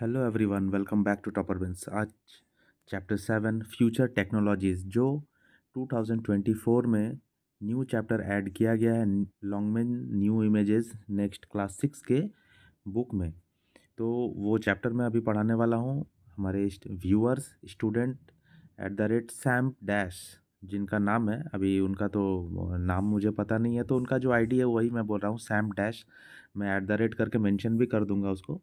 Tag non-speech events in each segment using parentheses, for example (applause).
Hello everyone welcome back to topper आज chapter seven future technologies जो 2024 में new chapter add किया गया है Longman new images next class six के बुक में तो वो चैप्टर मैं अभी पढ़ाने वाला हूँ हमारे viewers student at the rate Sam dash जिनका नाम है अभी उनका तो नाम मुझे पता नहीं है तो उनका जो आईडी है वही मैं बोल रहा हूँ सैम डैश मैं ऐट द रेट करके मेंशन भी कर दूंगा उसको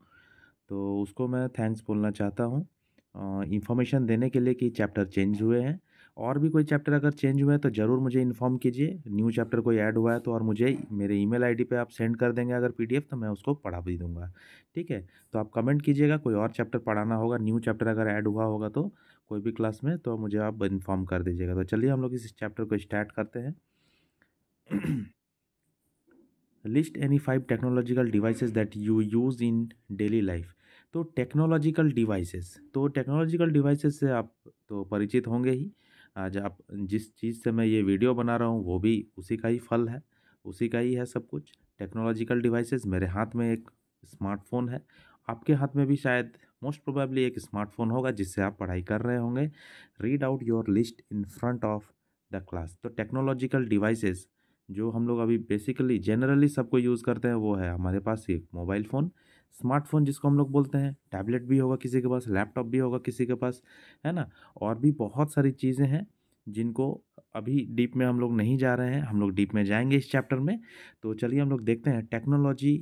तो उसको मैं थैंक्स बोलना चाहता हूँ इन्फॉर्मेशन देने के लिए कि चैप्टर चेंज हुए हैं और भी कोई चैप्टर अगर चेंज हुए हैं तो ज़रूर मुझे इन्फॉर्म कीजिए न्यू चैप्टर कोई ऐड हुआ है तो और मुझे मेरे ईमेल आईडी पे आप सेंड कर देंगे अगर पीडीएफ तो मैं उसको पढ़ा भी दूंगा ठीक है तो आप कमेंट कीजिएगा कोई और चैप्टर पढ़ाना होगा न्यू चैप्टर अगर ऐड हुआ होगा तो कोई भी क्लास में तो मुझे आप इन्फॉर्म कर दीजिएगा तो चलिए हम लोग इस चैप्टर को स्टार्ट करते हैं (clears throat) list any five technological devices that you use in daily life तो टेक्नोलॉजिकल डिवाइसेस तो टेक्नोलॉजिकल डिवाइसेस से आप तो परिचित होंगे ही आज आप जिस चीज़ से मैं ये वीडियो बना रहा हूँ वो भी उसी का ही फल है उसी का ही है सब कुछ टेक्नोलॉजिकल डिवाइसेस मेरे हाथ में एक स्मार्टफोन है आपके हाथ में भी शायद मोस्ट प्रोबेबली एक स्मार्टफोन होगा जिससे आप पढ़ाई कर रहे होंगे read out your list in front of the class तो टेक्नोलॉजिकल डिवाइसेज जो हम लोग अभी बेसिकली जनरली सबको यूज़ करते हैं वो है हमारे पास एक मोबाइल फ़ोन स्मार्टफोन जिसको हम लोग बोलते हैं टैबलेट भी होगा किसी के पास लैपटॉप भी होगा किसी के पास है ना और भी बहुत सारी चीज़ें हैं जिनको अभी डीप में हम लोग नहीं जा रहे हैं हम लोग डीप में जाएंगे इस चैप्टर में तो चलिए हम लोग देखते हैं टेक्नोलॉजी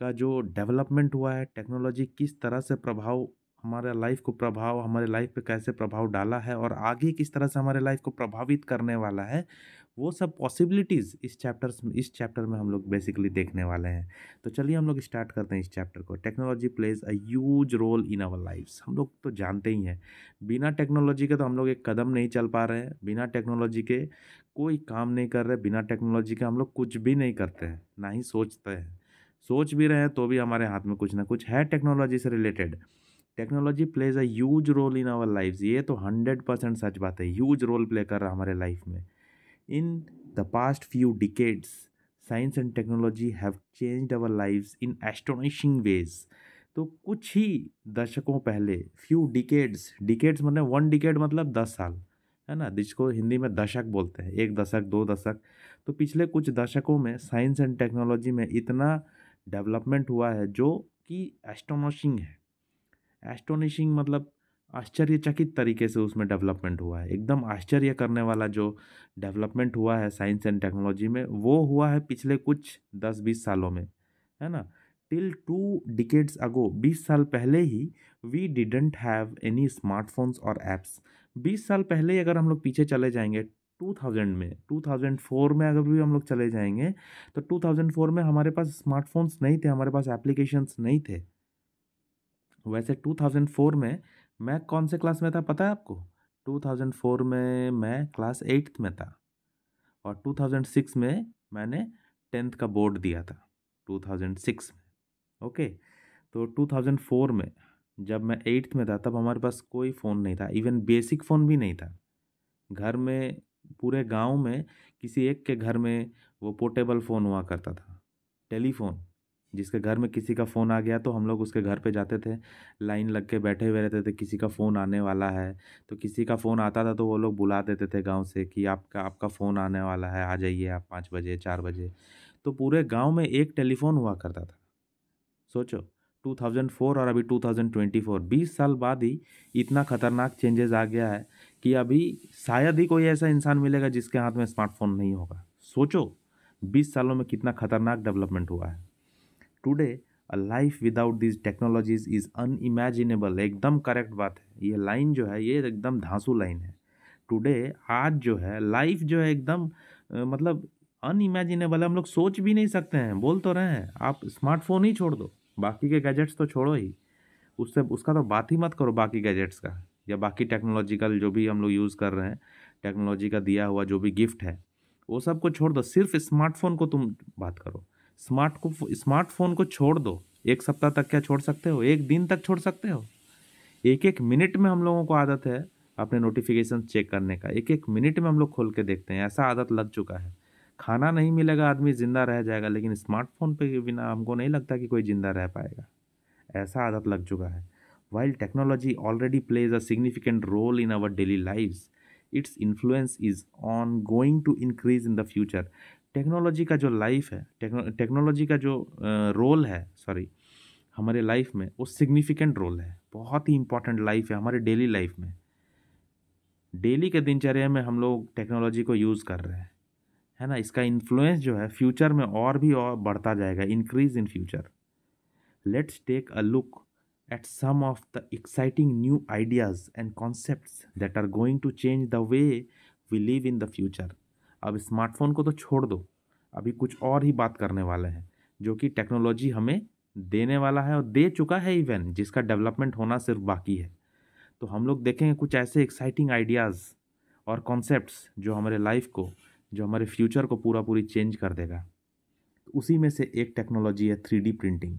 का जो डेवलपमेंट हुआ है टेक्नोलॉजी किस तरह से प्रभाव हमारे लाइफ को प्रभाव हमारे लाइफ पे कैसे प्रभाव डाला है और आगे किस तरह से हमारे लाइफ को प्रभावित करने वाला है वो सब पॉसिबिलिटीज़ इस चैप्टर इस चैप्टर में हम लोग बेसिकली देखने वाले हैं तो चलिए हम लोग स्टार्ट करते हैं इस चैप्टर को technology plays a huge role in our lives हम लोग तो जानते ही हैं बिना टेक्नोलॉजी के तो हम लोग एक कदम नहीं चल पा रहे हैं बिना टेक्नोलॉजी के कोई काम नहीं कर रहे बिना टेक्नोलॉजी के हम लोग कुछ भी नहीं करते हैं ना ही सोचते हैं सोच भी रहे हैं तो भी हमारे हाथ में कुछ ना कुछ है टेक्नोलॉजी से related technology plays a huge role in our life ये तो हंड्रेड परसेंट सच बात है ह्यूज रोल प्ले कर रहा है हमारे लाइफ में In the past few decades, science and technology have change our lives in astonishing ways तो कुछ ही दशकों पहले फ्यू डिकेड्स डिकेड्स मतलब वन डिकेड मतलब दस साल है ना जिसको हिंदी में दशक बोलते हैं एक दशक दो दशक तो पिछले कुछ दशकों में साइंस एंड टेक्नोलॉजी में इतना डेवलपमेंट हुआ है जो कि एस्ट्रोनोशिंग है एस्टोनिशिंग मतलब आश्चर्यचकित तरीके से उसमें डेवलपमेंट हुआ है एकदम आश्चर्य करने वाला जो डेवलपमेंट हुआ है साइंस एंड टेक्नोलॉजी में वो हुआ है पिछले कुछ दस बीस सालों में है ना टिल टू डिकेड्स अगो बीस साल पहले ही we didn't have any smartphones और ऐप्स बीस साल पहले ही अगर हम लोग पीछे चले जाएंगे 2000 में 2004 में अगर भी हम लोग चले जाएंगे तो 2004 में हमारे पास स्मार्टफोन्स नहीं थे हमारे पास एप्लीकेशंस नहीं थे वैसे 2004 में मैं कौन से क्लास में था पता है आपको 2004 में मैं क्लास एट्थ में था और 2006 में मैंने टेंथ का बोर्ड दिया था 2006 में ओके तो 2004 में जब मैं एट्थ में था तब हमारे पास कोई फ़ोन नहीं था इवन बेसिक फ़ोन भी नहीं था घर में पूरे गांव में किसी एक के घर में वो पोर्टेबल फ़ोन हुआ करता था टेलीफोन जिसके घर में किसी का फ़ोन आ गया तो हम लोग उसके घर पे जाते थे लाइन लग के बैठे हुए रहते थे किसी का फ़ोन आने वाला है तो किसी का फ़ोन आता था तो वो लोग बुला देते थे गांव से कि आपका आपका फ़ोन आने वाला है आ जाइए आप पाँच बजे चार बजे तो पूरे गांव में एक टेलीफ़ोन हुआ करता था सोचो 2004 और अभी 2024 20 साल बाद ही इतना ख़तरनाक चेंजेस आ गया है कि अभी शायद ही कोई ऐसा इंसान मिलेगा जिसके हाथ में स्मार्टफोन नहीं होगा सोचो 20 सालों में कितना ख़तरनाक डेवलपमेंट हुआ है today a life without this technologies is unimaginable एकदम करेक्ट बात है ये लाइन जो है ये एकदम धांसू लाइन है टुडे आज जो है लाइफ जो है एकदम मतलब अनइमेजिनेबल हम लोग सोच भी नहीं सकते हैं बोल तो रहे हैं आप स्मार्टफोन ही छोड़ दो बाकी के गैजेट्स तो छोड़ो ही उससे उसका तो बात ही मत करो बाकी गैजेट्स का या बाकी टेक्नोलॉजिकल जो भी हम लोग यूज़ कर रहे हैं टेक्नोलॉजी का दिया हुआ जो भी गिफ्ट है वो सब को छोड़ दो सिर्फ स्मार्टफोन को तुम बात करो स्मार्ट को स्मार्टफोन को छोड़ दो एक सप्ताह तक क्या छोड़ सकते हो एक दिन तक छोड़ सकते हो एक एक मिनट में हम लोगों को आदत है अपने नोटिफिकेशन चेक करने का एक एक मिनट में हम लोग खोल के देखते हैं ऐसा आदत लग चुका है खाना नहीं मिलेगा आदमी ज़िंदा रह जाएगा लेकिन स्मार्टफोन पे बिना हमको नहीं लगता कि कोई ज़िंदा रह पाएगा ऐसा आदत लग चुका है technology already plays a significant role in our daily life its influence is on going to increase in the future technology का जो लाइफ है टेक्नोलॉजी का जो रोल है सॉरी हमारे लाइफ में वो सिग्निफिकेंट रोल है बहुत ही इम्पॉर्टेंट लाइफ है हमारे डेली लाइफ में डेली के दिनचर्या में हम लोग टेक्नोलॉजी को यूज़ कर रहे हैं है ना इसका इन्फ्लुएंस जो है फ्यूचर में और भी और बढ़ता जाएगा increase in future let's take a look at some of the exciting new ideas and concepts that are going to change the way we live in the future अब स्मार्टफोन को तो छोड़ दो अभी कुछ और ही बात करने वाले हैं जो कि टेक्नोलॉजी हमें देने वाला है और दे चुका है इवन जिसका डेवलपमेंट होना सिर्फ बाकी है तो हम लोग देखेंगे कुछ ऐसे एक्साइटिंग आइडियाज़ और कॉन्सेप्ट्स जो हमारे लाइफ को जो हमारे फ्यूचर को पूरा पूरी चेंज कर देगा तो उसी में से एक टेक्नोलॉजी है थ्री प्रिंटिंग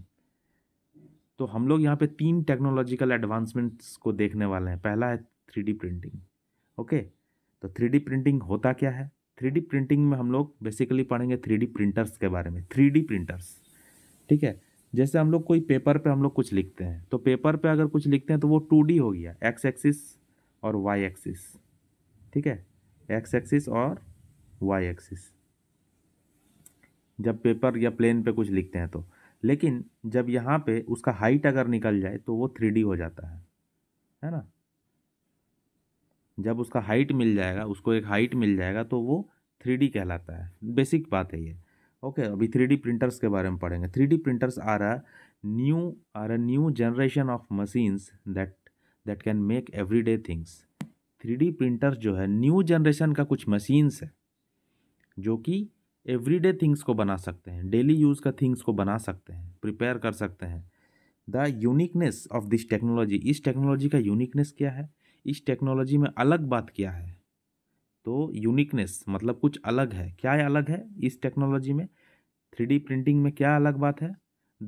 तो हम लोग यहाँ पे तीन टेक्नोलॉजिकल एडवांसमेंट्स को देखने वाले हैं पहला है थ्री प्रिंटिंग ओके तो थ्री प्रिंटिंग होता क्या है थ्री प्रिंटिंग में हम लोग बेसिकली पढ़ेंगे थ्री प्रिंटर्स के बारे में थ्री प्रिंटर्स ठीक है जैसे हम लोग कोई पेपर पे हम लोग कुछ लिखते हैं तो पेपर पे अगर कुछ लिखते हैं तो वो टू डी हो गया एक्स एक्सिस और वाई एक्सिस ठीक है एक्स एक्सिस और वाई एक्सिस जब पेपर या प्लेन पे कुछ लिखते हैं तो लेकिन जब यहाँ पे उसका हाइट अगर निकल जाए तो वो थ्री हो जाता है है ना जब उसका हाइट मिल जाएगा उसको एक हाइट मिल जाएगा तो वो थ्री कहलाता है बेसिक बात है ये ओके अभी थ्री प्रिंटर्स के बारे में पढ़ेंगे three printers are a new are a new generation of machines that that can make everyday things three printers जो है न्यू जनरेशन का कुछ मशीन्स है जो कि एवरीडे थिंग्स को बना सकते हैं डेली यूज़ का थिंग्स को बना सकते हैं प्रिपेयर कर सकते हैं the uniqueness of this technology इस टेक्नोलॉजी का यूनिकनेस क्या है इस टेक्नोलॉजी में अलग बात क्या है तो यूनिकनेस मतलब कुछ अलग है क्या है अलग है इस टेक्नोलॉजी में थ्री प्रिंटिंग में क्या अलग बात है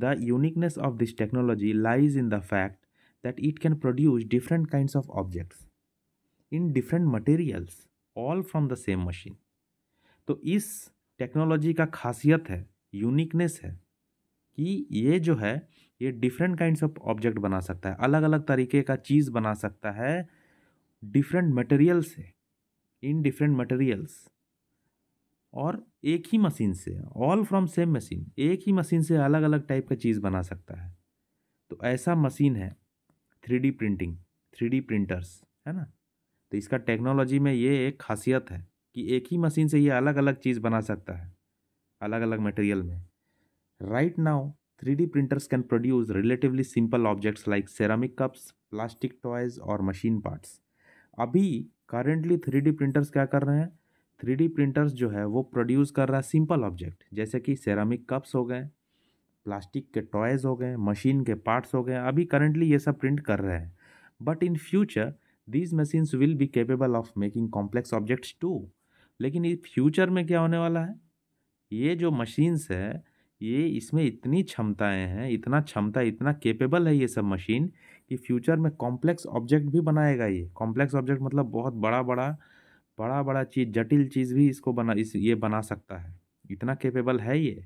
the uniqueness of this technology lies in the fact that it can produce different kind of objects in different materials all from the same machine तो इस टेक्नोलॉजी का खासियत है यूनिकनेस है कि ये जो है ये डिफरेंट काइंड ऑफ ऑब्जेक्ट बना सकता है अलग अलग तरीके का चीज़ बना सकता है डिफरेंट मटेरियल्स है इन डिफरेंट मटेरियल्स और एक ही मशीन से ऑल फ्रॉम सेम मशीन एक ही मशीन से अलग अलग टाइप का चीज़ बना सकता है तो ऐसा मशीन है three D printing three D printers है ना तो इसका टेक्नोलॉजी में ये एक खासियत है कि एक ही मशीन से ये अलग अलग चीज़ बना सकता है अलग अलग मटेरियल में right now three D printers can produce relatively simple objects like ceramic cups plastic toys और मशीन पार्ट्स अभी करेंटली थ्री प्रिंटर्स क्या कर रहे हैं थ्री प्रिंटर्स जो है वो प्रोड्यूस कर रहा है सिंपल ऑब्जेक्ट जैसे कि सेरामिक कप्स हो गए प्लास्टिक के टॉयज़ हो गए मशीन के पार्ट्स हो गए अभी करेंटली ये सब प्रिंट कर रहे हैं but in future these machines will be capable of making complex objects too लेकिन इस फ्यूचर में क्या होने वाला है ये जो मशीन्स है ये इसमें इतनी क्षमताएं हैं इतना क्षमता इतना केपेबल है ये सब मशीन कि फ्यूचर में कॉम्प्लेक्स ऑब्जेक्ट भी बनाएगा ये कॉम्प्लेक्स ऑब्जेक्ट मतलब बहुत बड़ा बड़ा बड़ा बड़ा चीज़ जटिल चीज़ भी इसको बना इस ये बना सकता है इतना केपेबल है ये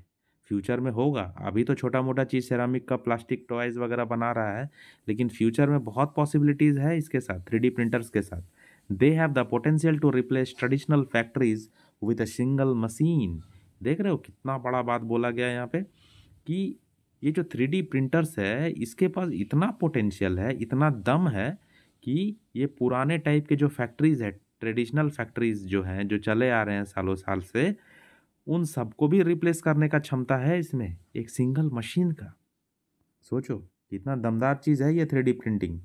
फ्यूचर में होगा अभी तो छोटा मोटा चीज़ सेरामिक का प्लास्टिक टॉयज़ वगैरह बना रहा है लेकिन फ्यूचर में बहुत पॉसिबिलिटीज़ है इसके साथ थ्री प्रिंटर्स के साथ they have the potential to replace traditional factories with a single machine देख रहे हो कितना बड़ा बात बोला गया यहाँ पे कि ये जो थ्री डी प्रिंटर्स है इसके पास इतना पोटेंशियल है इतना दम है कि ये पुराने टाइप के जो फैक्ट्रीज़ है ट्रेडिशनल फैक्ट्रीज़ जो हैं जो चले आ रहे हैं सालों साल से उन सबको भी रिप्लेस करने का क्षमता है इसमें एक सिंगल मशीन का सोचो कितना दमदार चीज़ है ये three D printing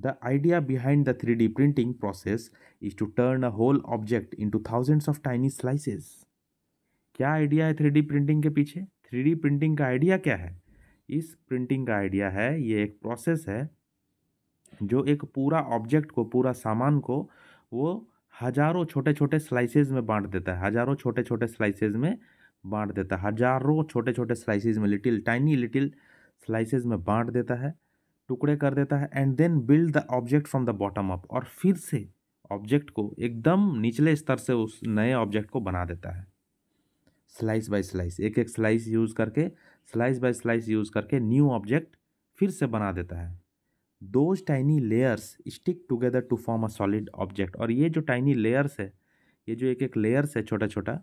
the idea behind the three printing process is to turn a whole object into of tiny slices क्या आइडिया है थ्री प्रिंटिंग के पीछे थ्री प्रिंटिंग का आइडिया क्या है इस प्रिंटिंग का आइडिया है ये एक प्रोसेस है जो एक पूरा ऑब्जेक्ट को पूरा सामान को वो हजारों छोटे छोटे स्लाइसेस में बांट देता है हजारों छोटे छोटे स्लाइसेस में बांट देता है हजारों छोटे छोटे स्लाइसेस में लिटिल टाइनी लिटिल स्लाइसेस में बांट देता है टुकड़े कर देता है and then build the object from the bottom up और फिर से ऑब्जेक्ट को एकदम निचले स्तर से उस नए ऑब्जेक्ट को बना देता है स्लाइस बाय स्लाइस एक एक स्लाइस यूज़ करके स्लाइस बाय स्लाइस यूज़ करके न्यू ऑब्जेक्ट फिर से बना देता है those tiny layers stick together to form a solid object और ये जो टाइनी लेयर्स है ये जो एक एक लेयर्स है छोटा छोटा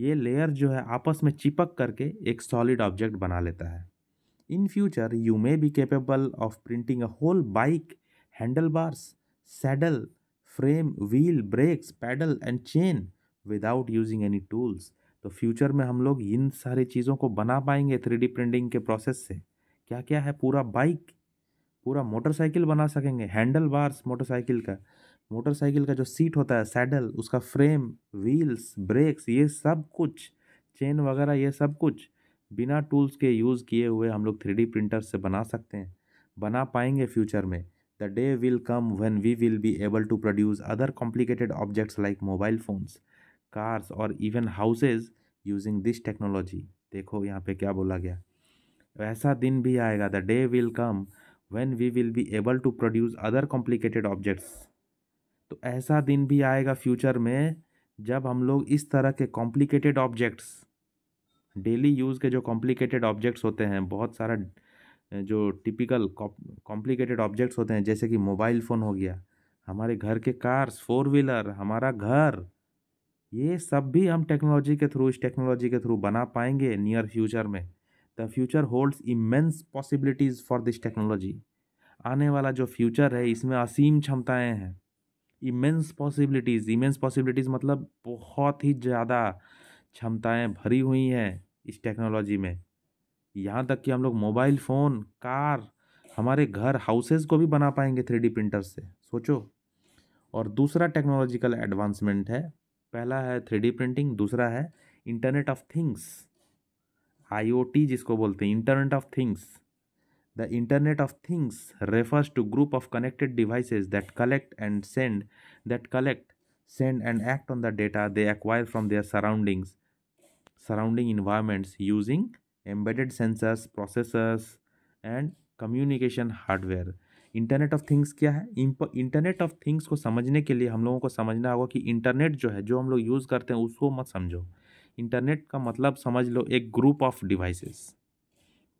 ये लेयर जो है आपस में चिपक करके एक सॉलिड ऑब्जेक्ट बना लेता है in future you may be capable of printing a whole bike handle bars saddle frame wheel brakes pedal and chain without using any tools तो फ्यूचर में हम लोग इन सारी चीज़ों को बना पाएंगे थ्री प्रिंटिंग के प्रोसेस से क्या क्या है पूरा बाइक पूरा मोटरसाइकिल बना सकेंगे हैंडल बार्स मोटरसाइकिल का मोटरसाइकिल का जो सीट होता है सैडल उसका फ्रेम व्हील्स ब्रेक्स ये सब कुछ चेन वगैरह ये सब कुछ बिना टूल्स के यूज़ किए हुए हम लोग थ्री प्रिंटर से बना सकते हैं बना पाएंगे फ्यूचर में the day will come when we will be able to produce other complicated objects like mobile phones cars और even houses using this technology देखो यहाँ पे क्या बोला गया ऐसा दिन भी आएगा the day will come when we will be able to produce other complicated objects तो ऐसा दिन भी आएगा फ्यूचर में जब हम लोग इस तरह के कॉम्प्लिकेटेड ऑब्जेक्ट्स डेली यूज़ के जो कॉम्प्लिकेटेड ऑब्जेक्ट्स होते हैं बहुत सारा जो टिपिकल कॉम्प्लिकेटेड ऑब्जेक्ट्स होते हैं जैसे कि मोबाइल फ़ोन हो गया हमारे घर के कार्स फोर व्हीलर हमारा घर ये सब भी हम टेक्नोलॉजी के थ्रू इस टेक्नोलॉजी के थ्रू बना पाएंगे नियर फ्यूचर में the future holds immense possibilities for this technology आने वाला जो फ्यूचर है इसमें असीम क्षमताएं हैं इमेंस पॉसिबिलिटीज़ इमेंस पॉसिबिलिटीज़ मतलब बहुत ही ज़्यादा क्षमताएं भरी हुई हैं इस टेक्नोलॉजी में यहाँ तक कि हम लोग मोबाइल फ़ोन कार हमारे घर हाउसेज को भी बना पाएंगे थ्री प्रिंटर से सोचो और दूसरा टेक्नोलॉजिकल एडवांसमेंट है पहला है थ्री डी प्रिंटिंग दूसरा है इंटरनेट ऑफ थिंग्स आई जिसको बोलते हैं internet of things the internet of things refers to group of connected device that collect and send that collect send and act on the data they acquire from their surroundings surrounding environments using embedded sensors processors and communication hardware internet of things क्या है internet of things को समझने के लिए हम लोगों को समझना होगा कि इंटरनेट जो है जो हम लोग यूज़ करते हैं उसको मत समझो इंटरनेट का मतलब समझ लो एक ग्रुप ऑफ डिवाइसेस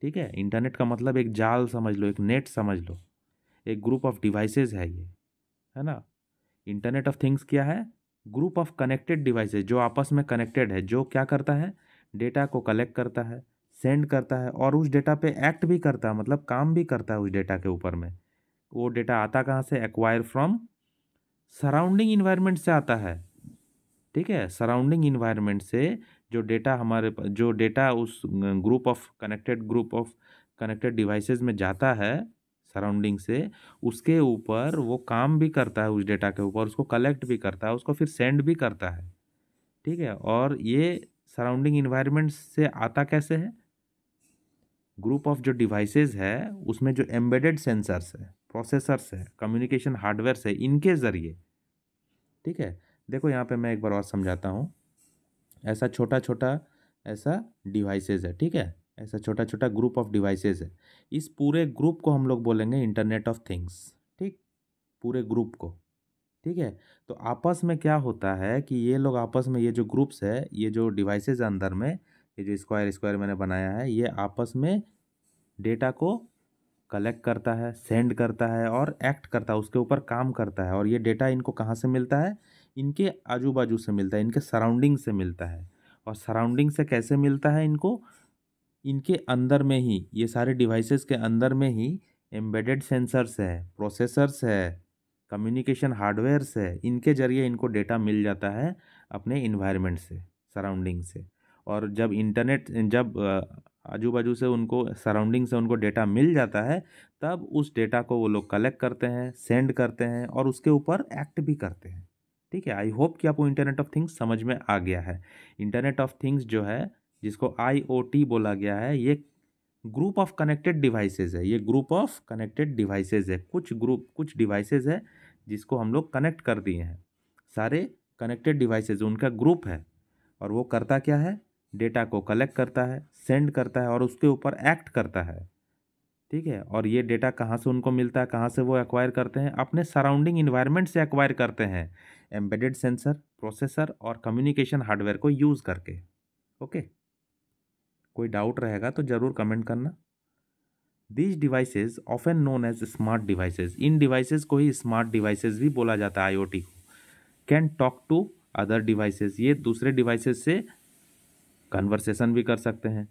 ठीक है इंटरनेट का मतलब एक जाल समझ लो एक नेट समझ लो एक ग्रुप ऑफ डिवाइसेस है ये है ना इंटरनेट ऑफ थिंग्स क्या है ग्रुप ऑफ कनेक्टेड डिवाइसेस जो आपस में कनेक्टेड है जो क्या करता है डेटा को कलेक्ट करता है सेंड करता है और उस डेटा पे एक्ट भी करता है मतलब काम भी करता है उस डेटा के ऊपर में वो डेटा आता कहाँ से एक्वायर फ्रॉम सराउंडिंग इन्वायरमेंट से आता है ठीक है सराउंडिंग इन्वायरमेंट से जो डेटा हमारे जो डेटा उस group of connected group of connected devices में जाता है सराउंडिंग से उसके ऊपर वो काम भी करता है उस डेटा के ऊपर उसको कलेक्ट भी करता है उसको फिर सेंड भी करता है ठीक है और ये सराउंडिंग इन्वायरमेंट से आता कैसे है ग्रुप ऑफ जो डिवाइसेस है उसमें जो एम्बेडेड सेंसर्स है प्रोसेसर्स है कम्युनिकेशन हार्डवेयर है इनके ज़रिए ठीक है देखो यहाँ पे मैं एक बार और समझाता हूँ ऐसा छोटा छोटा ऐसा डिवाइसेस है ठीक है ऐसा छोटा छोटा ग्रुप ऑफ डिवाइसेस है इस पूरे ग्रुप को हम लोग बोलेंगे इंटरनेट ऑफ थिंग्स ठीक पूरे ग्रुप को ठीक है तो आपस में क्या होता है कि ये लोग आपस में ये जो ग्रुप्स है ये जो डिवाइसेज अंदर में ये जो स्क्वायर स्क्वायर मैंने बनाया है ये आपस में डेटा को कलेक्ट करता है सेंड करता है और एक्ट करता है उसके ऊपर काम करता है और ये डेटा इनको कहाँ से मिलता है इनके आजू बाजू से मिलता है इनके सराउंडिंग से मिलता है और सराउंडिंग से कैसे मिलता है इनको इनके अंदर में ही ये सारे डिवाइसेस के अंदर में ही एम्बेडेड सेंसर्स है प्रोसेसर्स है कम्युनिकेशन हार्डवेयर्स है इनके ज़रिए इनको डेटा मिल जाता है अपने इन्वायरमेंट से सराउंडिंग से और जब इंटरनेट जब आजू बाजू से उनको सराउंडिंग से उनको डेटा मिल जाता है तब उस डेटा को वो लोग कलेक्ट करते हैं सेंड करते हैं और उसके ऊपर एक्ट भी करते हैं ठीक है आई होप कि आपको इंटरनेट ऑफ थिंग्स समझ में आ गया है इंटरनेट ऑफ थिंग्स जो है जिसको आई बोला गया है ये ग्रुप ऑफ कनेक्टेड डिवाइसेज है ये ग्रुप ऑफ कनेक्टेड डिवाइसेज है कुछ ग्रुप कुछ डिवाइसेज है जिसको हम लोग कनेक्ट कर दिए हैं सारे कनेक्टेड डिवाइसेज उनका ग्रुप है और वो करता क्या है डेटा को कलेक्ट करता है सेंड करता है और उसके ऊपर एक्ट करता है ठीक है और ये डेटा कहाँ से उनको मिलता है कहाँ से वो एक्वायर करते हैं अपने सराउंडिंग इन्वायरमेंट से एक्वायर करते हैं एम्बेडेड सेंसर प्रोसेसर और कम्युनिकेशन हार्डवेयर को यूज़ करके ओके कोई डाउट रहेगा तो ज़रूर कमेंट करना these devices often known as smart devices इन डिवाइसेज को ही स्मार्ट डिवाइसेज भी बोला जाता है आईओटी को can talk to other devices ये दूसरे डिवाइसेज से कन्वर्सेशन भी कर सकते हैं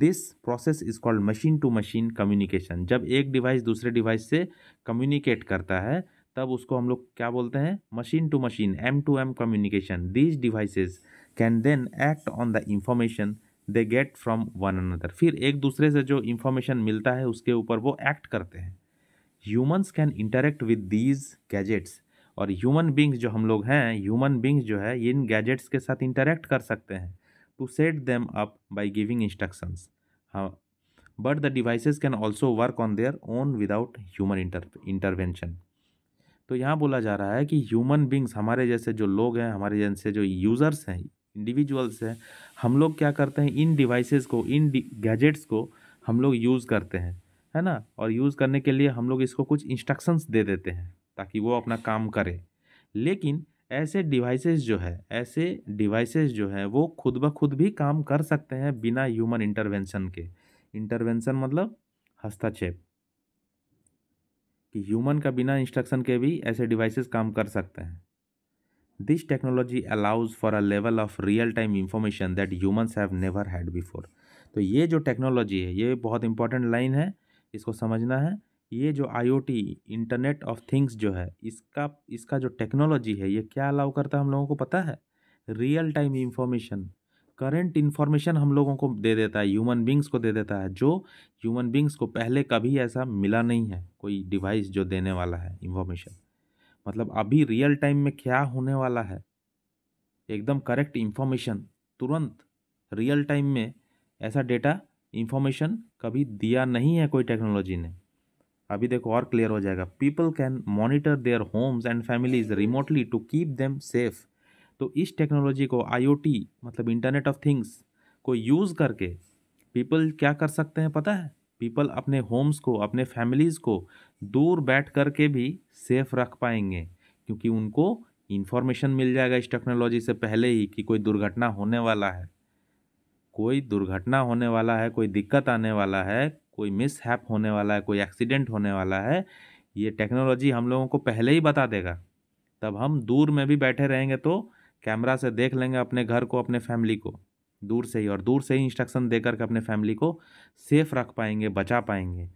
this process is called machine to machine communication जब एक डिवाइस दूसरे डिवाइस से कम्युनिकेट करता है तब उसको हम लोग क्या बोलते हैं machine to machine M to M communication these devices can then act on the information they get from one another फिर एक दूसरे से जो इंफॉर्मेशन मिलता है उसके ऊपर वो एक्ट करते हैं humans can interact with these gadgets और ह्यूमन बींग्स जो हम लोग हैं ह्यूमन बींग्स जो है इन गैजेट्स के साथ इंटरेक्ट कर सकते हैं to set them up by giving instructions. Uh, but the devices can also work on their own without human inter intervention. तो यहाँ बोला जा रहा है कि ह्यूमन बींग्स हमारे जैसे जो लोग हैं हमारे जैसे जो यूज़र्स हैं इंडिविजुअल्स हैं हम लोग क्या करते हैं इन डिवाइसेस को इन गैजेट्स को हम लोग यूज़ करते हैं है ना और यूज़ करने के लिए हम लोग इसको कुछ इंस्ट्रक्शंस दे देते हैं ताकि वो अपना काम करे लेकिन ऐसे डिवाइसेस जो है ऐसे डिवाइसेस जो है वो खुद ब खुद भी काम कर सकते हैं बिना ह्यूमन इंटरवेंशन के इंटरवेंशन मतलब हस्तक्षेप कि ह्यूमन का बिना इंस्ट्रक्शन के भी ऐसे डिवाइसेस काम कर सकते हैं this technology allows for a level of real time information that humans have never had before तो ये जो टेक्नोलॉजी है ये बहुत इंपॉर्टेंट लाइन है इसको समझना है ये जो आई इंटरनेट ऑफ थिंग्स जो है इसका इसका जो टेक्नोलॉजी है ये क्या अलाउ करता है हम लोगों को पता है real time information current information हम लोगों को दे देता है ह्यूमन बींग्स को दे देता है जो ह्यूमन बींग्स को पहले कभी ऐसा मिला नहीं है कोई डिवाइस जो देने वाला है इन्फॉर्मेशन मतलब अभी रियल टाइम में क्या होने वाला है एकदम करेक्ट इन्फॉर्मेशन तुरंत रियल टाइम में ऐसा डेटा इन्फॉर्मेशन कभी दिया नहीं है कोई टेक्नोलॉजी ने अभी देखो और क्लियर हो जाएगा people can monitor their homes and families remotely to keep them safe तो इस टेक्नोलॉजी को आई मतलब इंटरनेट ऑफ थिंग्स को यूज़ करके पीपल क्या कर सकते हैं पता है पीपल अपने होम्स को अपने फैमिलीज़ को दूर बैठ कर के भी सेफ रख पाएंगे क्योंकि उनको इन्फॉर्मेशन मिल जाएगा इस टेक्नोलॉजी से पहले ही कि कोई दुर्घटना होने वाला है कोई दुर्घटना होने वाला है कोई दिक्कत आने वाला है कोई मिस हैप होने वाला है कोई एक्सीडेंट होने वाला है ये टेक्नोलॉजी हम लोगों को पहले ही बता देगा तब हम दूर में भी बैठे रहेंगे तो कैमरा से देख लेंगे अपने घर को अपने फैमिली को दूर से ही और दूर से ही इंस्ट्रक्शन दे करके अपने फैमिली को सेफ रख पाएंगे बचा पाएंगे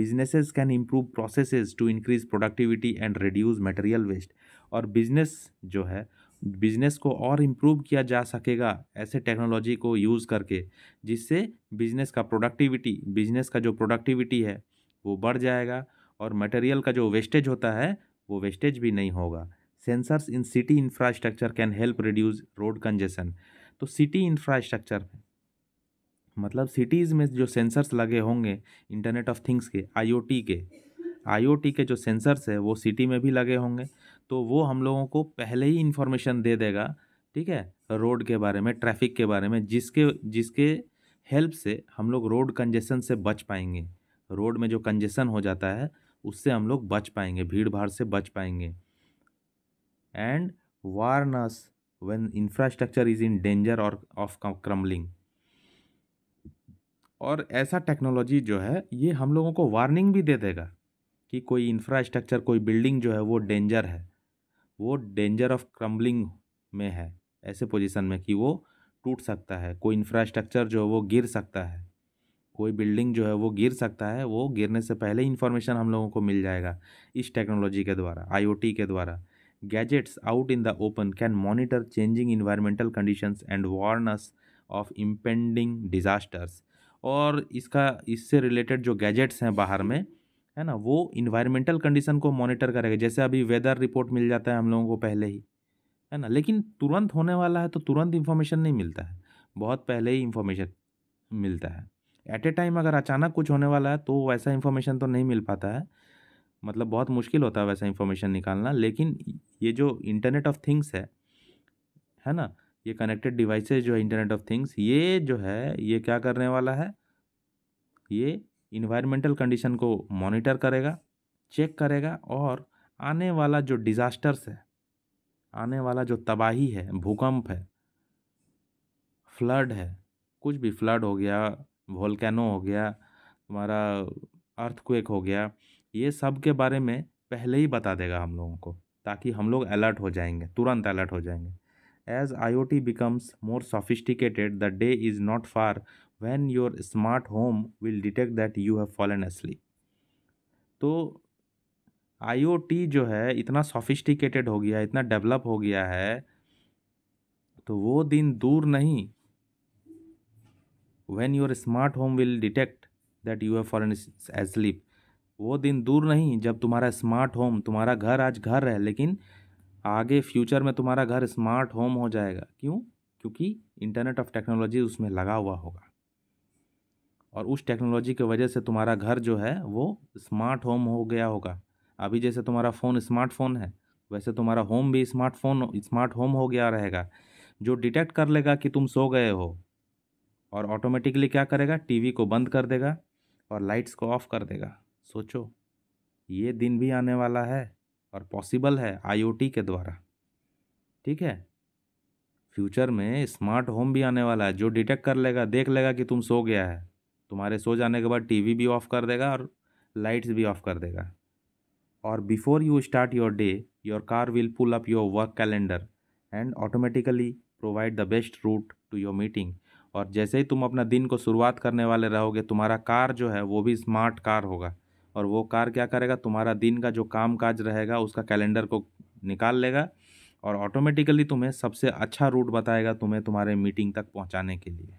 businesses can improve processes to increase productivity and reduce material waste और बिजनेस जो है बिजनेस को और इम्प्रूव किया जा सकेगा ऐसे टेक्नोलॉजी को यूज़ करके जिससे बिजनेस का प्रोडक्टिविटी बिजनेस का जो प्रोडक्टिविटी है वो बढ़ जाएगा और मटेरियल का जो वेस्टेज होता है वो वेस्टेज भी नहीं होगा sensors in city infrastructure can help reduce road congestion तो सिटी इंफ्रास्ट्रक्चर मतलब सिटीज़ में जो सेंसर्स लगे होंगे इंटरनेट ऑफ थिंग्स के आईओटी के आईओटी के जो सेंसर्स है वो सिटी में भी लगे होंगे तो वो हम लोगों को पहले ही इन्फॉर्मेशन दे देगा ठीक है रोड के बारे में ट्रैफिक के बारे में जिसके जिसके हेल्प से हम लोग रोड कंजेशन से बच पाएंगे रोड में जो कंजेशन हो जाता है उससे हम लोग बच पाएंगे भीड़ भाड़ से बच पाएंगे and warns when infrastructure is in danger और ऑफ क्रमलिंग और ऐसा टेक्नोलॉजी जो है ये हम लोगों को वार्निंग भी दे देगा कि कोई इंफ्रास्ट्रक्चर कोई बिल्डिंग जो है वो डेंजर है वो डेंजर ऑफ क्रम्बलिंग में है ऐसे पोजीशन में कि वो टूट सकता है कोई इंफ्रास्ट्रक्चर जो है वो गिर सकता है कोई बिल्डिंग जो है वो गिर सकता है वो गिरने से पहले इन्फॉर्मेशन हम लोगों को मिल जाएगा इस टेक्नोलॉजी के द्वारा आईओटी के द्वारा gadgets out in the open can monitor changing environmental conditions and warns of impending disasters और इसका इससे रिलेटेड जो गैजेट्स हैं बाहर में है ना वो इन्वायरमेंटल कंडीशन को मॉनिटर करेगा जैसे अभी वेदर रिपोर्ट मिल जाता है हम लोगों को पहले ही है ना लेकिन तुरंत होने वाला है तो तुरंत इन्फॉर्मेशन नहीं मिलता है बहुत पहले ही इन्फॉर्मेशन मिलता है एट ए टाइम अगर अचानक कुछ होने वाला है तो वैसा इन्फॉर्मेशन तो नहीं मिल पाता है मतलब बहुत मुश्किल होता है वैसा इन्फॉर्मेशन निकालना लेकिन ये जो इंटरनेट ऑफ थिंग्स है है ना ये कनेक्टेड डिवाइसेज जो है इंटरनेट ऑफ थिंग्स ये जो है ये क्या करने वाला है ये इन्वायरमेंटल कंडीशन को मॉनिटर करेगा चेक करेगा और आने वाला जो डिज़ास्टर्स है आने वाला जो तबाही है भूकंप है फ्लड है कुछ भी फ्लड हो गया वोल्केनो हो गया तुम्हारा अर्थक्वेक हो गया ये सब के बारे में पहले ही बता देगा हम लोगों को ताकि हम लोग अलर्ट हो जाएंगे तुरंत अलर्ट हो जाएंगे as I O T becomes more sophisticated the day is not far when your smart home will detect that you have fallen asleep तो आई जो है इतना सोफिस्टिकेटेड हो गया इतना डेवलप हो गया है तो वो दिन दूर नहीं when your smart home will detect that you have fallen asleep वो दिन दूर नहीं जब तुम्हारा स्मार्ट होम तुम्हारा घर आज घर है लेकिन आगे फ्यूचर में तुम्हारा घर स्मार्ट होम हो जाएगा क्यों क्योंकि इंटरनेट ऑफ टेक्नोलॉजी उसमें लगा हुआ होगा और उस टेक्नोलॉजी की वजह से तुम्हारा घर जो है वो स्मार्ट होम हो गया होगा अभी जैसे तुम्हारा फ़ोन स्मार्टफोन है वैसे तुम्हारा होम भी स्मार्टफोन स्मार्ट होम हो गया रहेगा जो डिटेक्ट कर लेगा कि तुम सो गए हो और ऑटोमेटिकली क्या करेगा टीवी को बंद कर देगा और लाइट्स को ऑफ कर देगा सोचो ये दिन भी आने वाला है और पॉसिबल है आईओटी के द्वारा ठीक है फ्यूचर में स्मार्ट होम भी आने वाला है जो डिटेक्ट कर लेगा देख लेगा कि तुम सो गया है तुम्हारे सो जाने के बाद टीवी भी ऑफ़ कर देगा और लाइट्स भी ऑफ़ कर देगा और before you start your day your car will pull up your work calendar and automatically provide the best route to your meeting और जैसे ही तुम अपना दिन को शुरुआत करने वाले रहोगे तुम्हारा कार जो है वो भी स्मार्ट कार होगा और वो कार क्या करेगा तुम्हारा दिन का जो काम काज रहेगा उसका कैलेंडर को निकाल लेगा और ऑटोमेटिकली तुम्हें सबसे अच्छा रूट बताएगा तुम्हें तुम्हारे मीटिंग तक पहुंचाने के लिए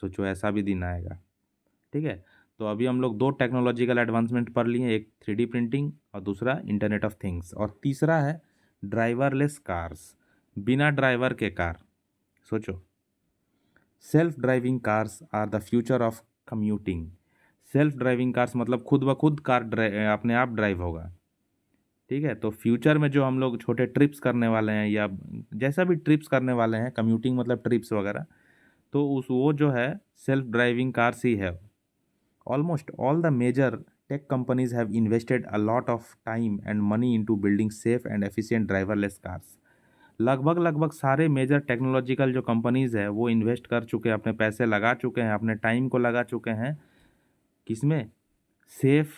सोचो ऐसा भी दिन आएगा ठीक है तो अभी हम लोग दो टेक्नोलॉजिकल एडवांसमेंट पढ़ लिए एक थ्री प्रिंटिंग और दूसरा इंटरनेट ऑफ थिंग्स और तीसरा है ड्राइवरलेस कार्स बिना ड्राइवर के कार सोचो self driving cars are the future of commuting self driving cars मतलब खुद ब खुद कार अपने आप ड्राइव होगा ठीक है तो फ्यूचर में जो हम लोग छोटे ट्रिप्स करने वाले हैं या जैसा भी ट्रिप्स करने वाले हैं कम्यूटिंग मतलब ट्रिप्स वगैरह तो उस वो जो है सेल्फ ड्राइविंग कार्स ही है Almost all the major tech companies have invested a lot of time and money into building safe and efficient driverless cars. लगभग लगभग सारे मेजर टेक्नोलॉजिकल जो कंपनीज़ है वो इन्वेस्ट कर चुके हैं अपने पैसे लगा चुके हैं अपने टाइम को लगा चुके हैं किसमें सेफ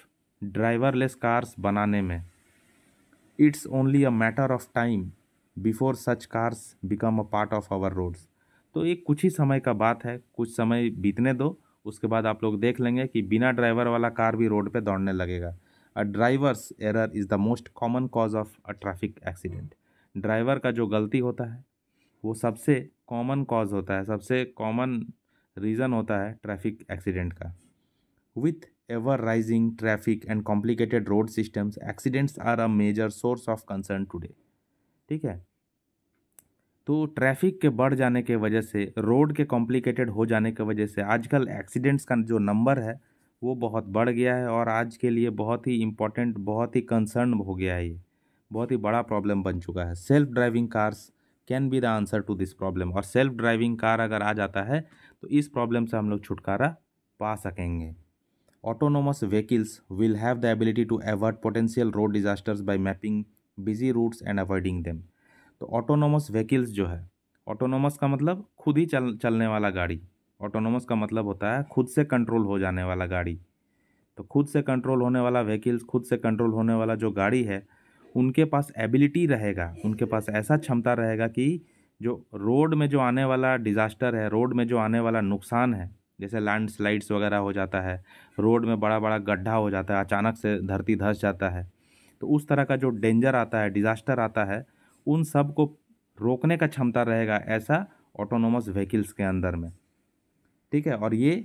ड्राइवरलेस कार्स बनाने में it's only a matter of time before such cars become a part of our roads तो ये कुछ ही समय का बात है कुछ समय बीतने दो उसके बाद आप लोग देख लेंगे कि बिना ड्राइवर वाला कार भी रोड पे दौड़ने लगेगा a drivers error is the most common cause of a traffic accident driver का जो गलती होता है वो सबसे कॉमन कॉज होता है सबसे कॉमन रीज़न होता है ट्रैफिक एक्सीडेंट का with ever rising traffic and complicated road systems accidents are a major source of concern today ठीक है तो ट्रैफिक के बढ़ जाने के वजह से रोड के कॉम्प्लिकेटेड हो जाने के वजह से आजकल एक्सीडेंट्स का जो नंबर है वो बहुत बढ़ गया है और आज के लिए बहुत ही इम्पॉर्टेंट बहुत ही कंसर्न हो गया है ये बहुत ही बड़ा प्रॉब्लम बन चुका है self driving cars can be the answer to this problem और सेल्फ ड्राइविंग कार अगर आ जाता है तो इस प्रॉब्लम से हम लोग छुटकारा पा सकेंगे autonomous vehicles will have the ability to avert potential road disasters by mapping busy routes and avoiding them तो ऑटोनोमस व्हीकल्स जो है ऑटोनोमस का मतलब खुद ही चल चलने वाला गाड़ी ऑटोनोमस का मतलब होता है खुद से कंट्रोल हो जाने वाला गाड़ी तो खुद से कंट्रोल होने वाला व्हीकल्स खुद से कंट्रोल होने वाला जो गाड़ी है उनके पास एबिलिटी रहेगा उनके पास ऐसा क्षमता रहेगा कि जो रोड में जो आने वाला डिज़ास्टर है रोड में जो आने वाला नुकसान है जैसे लैंडस्लाइड्स वगैरह हो जाता है रोड में बड़ा बड़ा गड्ढा हो जाता है अचानक से धरती धस जाता है तो उस तरह का जो डेंजर आता है डिज़ास्टर आता है उन सब को रोकने का क्षमता रहेगा ऐसा ऑटोनोमस व्हीकल्स के अंदर में ठीक है और ये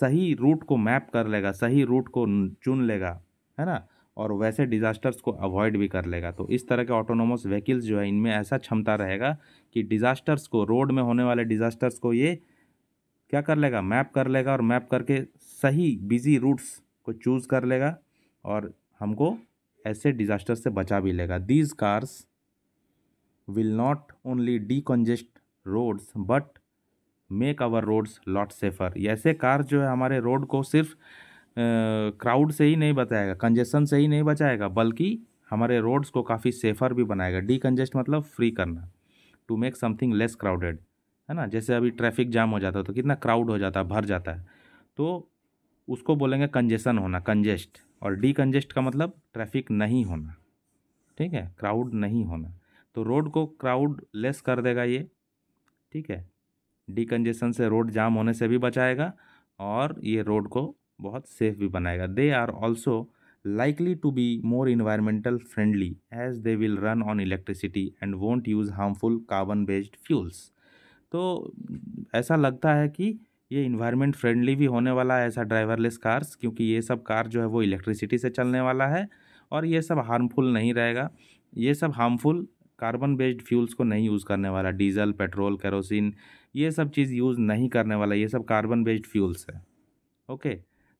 सही रूट को मैप कर लेगा सही रूट को चुन लेगा है ना और वैसे डिज़ास्टर्स को अवॉइड भी कर लेगा तो इस तरह के ऑटोनोमस व्हीकल्स जो है इनमें ऐसा क्षमता रहेगा कि डिज़ास्टर्स को रोड में होने वाले डिज़ास्टर्स को ये क्या कर लेगा मैप कर लेगा और मैप करके सही बिजी रूट्स को चूज़ कर लेगा और हमको ऐसे डिज़ास्टर से बचा भी लेगा these cars will not only decongest roads but make our roads lot safer ऐसे कार जो है हमारे रोड को सिर्फ क्राउड से ही नहीं बचाएगा कंजेशन से ही नहीं बचाएगा बल्कि हमारे रोड्स को काफ़ी सेफ़र भी बनाएगा डीकंजेस्ट मतलब फ्री करना to make something less crowded है ना जैसे अभी ट्रैफिक जाम हो जाता है तो कितना क्राउड हो जाता है भर जाता है तो उसको बोलेंगे कंजेशन होना कंजेस्ट और डीकंजेस्ट का मतलब ट्रैफिक नहीं होना ठीक है क्राउड नहीं होना तो रोड को क्राउड लेस कर देगा ये ठीक है कंजेशन से रोड जाम होने से भी बचाएगा और ये रोड को बहुत सेफ भी बनाएगा they are also likely to be more environmental friendly as they will run on electricity and won't use harmful carbon based fuels तो ऐसा लगता है कि ये इन्वायरमेंट फ्रेंडली भी होने वाला है ऐसा ड्राइवरलेस कार्स क्योंकि ये सब कार जो है वो इलेक्ट्रिसिटी से चलने वाला है और ये सब हार्मफुल नहीं रहेगा ये सब हार्मफुल कार्बन बेस्ड फ्यूल्स को नहीं यूज़ करने वाला डीजल पेट्रोल केरोसिन ये सब चीज़ यूज़ नहीं करने वाला ये सब कार्बन बेस्ड फ्यूल्स है ओके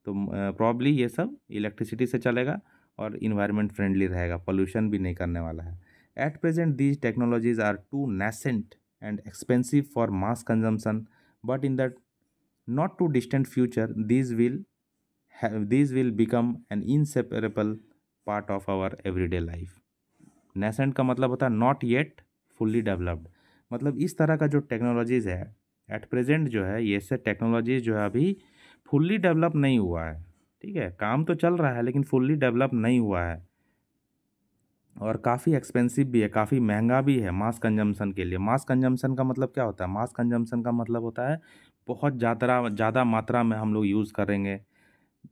तो प्रॉब्ली ये सब इलेक्ट्रिसिटी से चलेगा और इन्वायरमेंट फ्रेंडली रहेगा पोल्यूशन भी नहीं करने वाला है at present these technologies are too nascent and expensive for mass consumption but in the not too distant future these will these will become an inseparable part of our everyday life nascent का मतलब होता है not yet fully developed मतलब इस तरह का जो technologies है एट प्रेजेंट जो है ये से टेक्नोलॉजीज़ जो है अभी फुल्ली डेवलप नहीं हुआ है ठीक है काम तो चल रहा है लेकिन फुल्ली डेवलप नहीं हुआ है और काफ़ी एक्सपेंसिव भी है काफ़ी महंगा भी है मास कंजम्पशन के लिए मास कंजम्पशन का मतलब क्या होता है मास कंजम्पशन का मतलब होता है बहुत ज़्यादा ज़्यादा मात्रा में हम लोग यूज़ करेंगे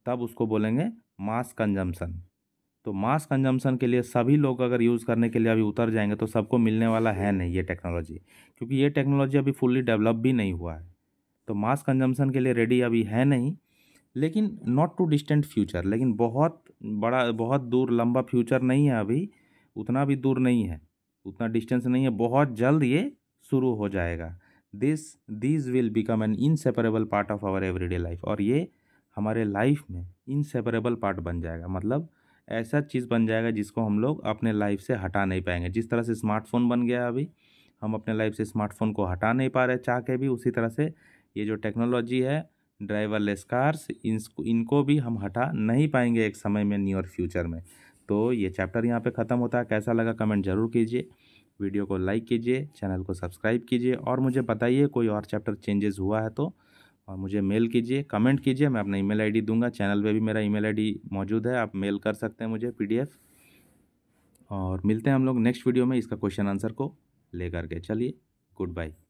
तब उसको बोलेंगे मास कंजम्पशन तो मास कंजम्पशन के लिए सभी लोग अगर यूज़ करने के लिए अभी उतर जाएंगे तो सबको मिलने वाला है नहीं ये टेक्नोलॉजी क्योंकि ये टेक्नोलॉजी अभी फुल्ली डेवलप भी नहीं हुआ है तो मास कंजम्पशन के लिए रेडी अभी है नहीं लेकिन नॉट टू डिस्टेंट फ्यूचर लेकिन बहुत बड़ा बहुत दूर लंबा फ्यूचर नहीं है अभी उतना भी दूर नहीं है उतना डिस्टेंस नहीं है बहुत जल्द ये शुरू हो जाएगा this this will become an inseparable part of our everyday life और ये हमारे लाइफ में इनसेपरेबल पार्ट बन जाएगा मतलब ऐसा चीज़ बन जाएगा जिसको हम लोग अपने लाइफ से हटा नहीं पाएंगे जिस तरह से स्मार्टफोन बन गया अभी हम अपने लाइफ से स्मार्टफोन को हटा नहीं पा रहे चाह के भी उसी तरह से ये जो टेक्नोलॉजी है ड्राइवरलेस कार्स इनको इनको भी हम हटा नहीं पाएंगे एक समय में नियर फ्यूचर में तो ये चैप्टर यहाँ पे ख़त्म होता है कैसा लगा कमेंट ज़रूर कीजिए वीडियो को लाइक कीजिए चैनल को सब्सक्राइब कीजिए और मुझे बताइए कोई और चैप्टर चेंजेस हुआ है तो और मुझे मेल कीजिए कमेंट कीजिए मैं अपना ईमेल आईडी दूंगा चैनल पे भी मेरा ईमेल आईडी मौजूद है आप मेल कर सकते हैं मुझे पीडीएफ और मिलते हैं हम लोग नेक्स्ट वीडियो में इसका क्वेश्चन आंसर को लेकर के चलिए गुड बाय